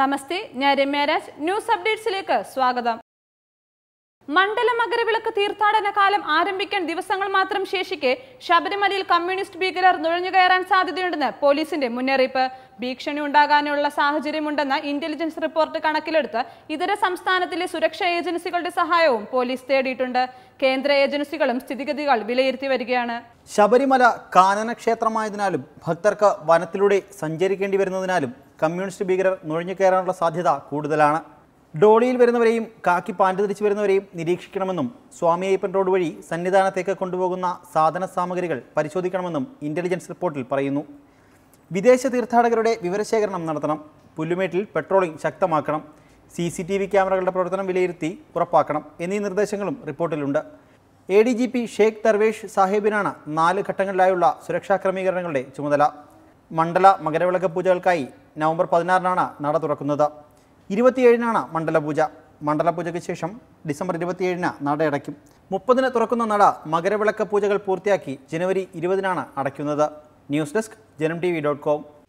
നമസ്തേ ഞാൻ രമ്യരാജ് ന്യൂസ് അപ്ഡേറ്റ്സിലേക്ക് സ്വാഗതം മണ്ഡല മകരവിളക്ക് തീർത്ഥാടന കാലം ആരംഭിക്കാൻ ദിവസങ്ങൾ മാത്രം ശേഷിക്കെ ശബരിമലയിൽ കമ്മ്യൂണിസ്റ്റ് ഭീകരർ കയറാൻ സാധ്യതയുണ്ടെന്ന് പോലീസിന്റെ മുന്നറിയിപ്പ് ഭീഷണി ഉണ്ടാകാനുള്ള സാഹചര്യമുണ്ടെന്ന ഇന്റലിജൻസ് റിപ്പോർട്ട് കണക്കിലെടുത്ത് ഇതര സംസ്ഥാനത്തിലെ സുരക്ഷാ ഏജൻസികളുടെ സഹായവും പോലീസ് തേടിയിട്ടുണ്ട് കേന്ദ്ര ഏജൻസികളും സ്ഥിതിഗതികൾ വിലയിരുത്തി വരികയാണ് ശബരിമല കാനനക്ഷേത്രമായതിനാലും ഭക്തർക്ക് വനത്തിലൂടെ സഞ്ചരിക്കേണ്ടി വരുന്നതിനാലും കമ്മ്യൂണിസ്റ്റ് ഭീകരർ കയറാനുള്ള സാധ്യത കൂടുതലാണ് ഡോളിയിൽ വരുന്നവരെയും കാക്കി പാൻറ് ധരിച്ച് വരുന്നവരെയും നിരീക്ഷിക്കണമെന്നും സ്വാമി അയ്യപ്പൻ റോഡ് വഴി സന്നിധാനത്തേക്ക് കൊണ്ടുപോകുന്ന സാധന സാമഗ്രികൾ പരിശോധിക്കണമെന്നും ഇൻ്റലിജൻസ് റിപ്പോർട്ടിൽ പറയുന്നു വിദേശ തീർത്ഥാടകരുടെ വിവരശേഖരണം നടത്തണം പുല്ലുമേട്ടിൽ പെട്രോളിംഗ് ശക്തമാക്കണം സി സി ടി വി ക്യാമറകളുടെ പ്രവർത്തനം വിലയിരുത്തി ഉറപ്പാക്കണം എന്നീ നിർദ്ദേശങ്ങളും റിപ്പോർട്ടിലുണ്ട് A D G P Sheikh Darvesh സാഹേബിനാണ് നാല് ഘട്ടങ്ങളിലായുള്ള സുരക്ഷാ ക്രമീകരണങ്ങളുടെ ചുമതല മണ്ഡല മകരവിളക്ക് പൂജകൾക്കായി നവംബർ പതിനാറിനാണ് നട തുറക്കുന്നത് ഇരുപത്തിയേഴിനാണ് മണ്ഡലപൂജ മണ്ഡലപൂജയ്ക്ക് ശേഷം ഡിസംബർ ഇരുപത്തിയേഴിന് നട അടയ്ക്കും മുപ്പതിന് തുറക്കുന്ന നട മകരവിളക്ക് പൂജകൾ പൂർത്തിയാക്കി ജനുവരി ഇരുപതിനാണ് അടയ്ക്കുന്നത് news desk Janam T V dot com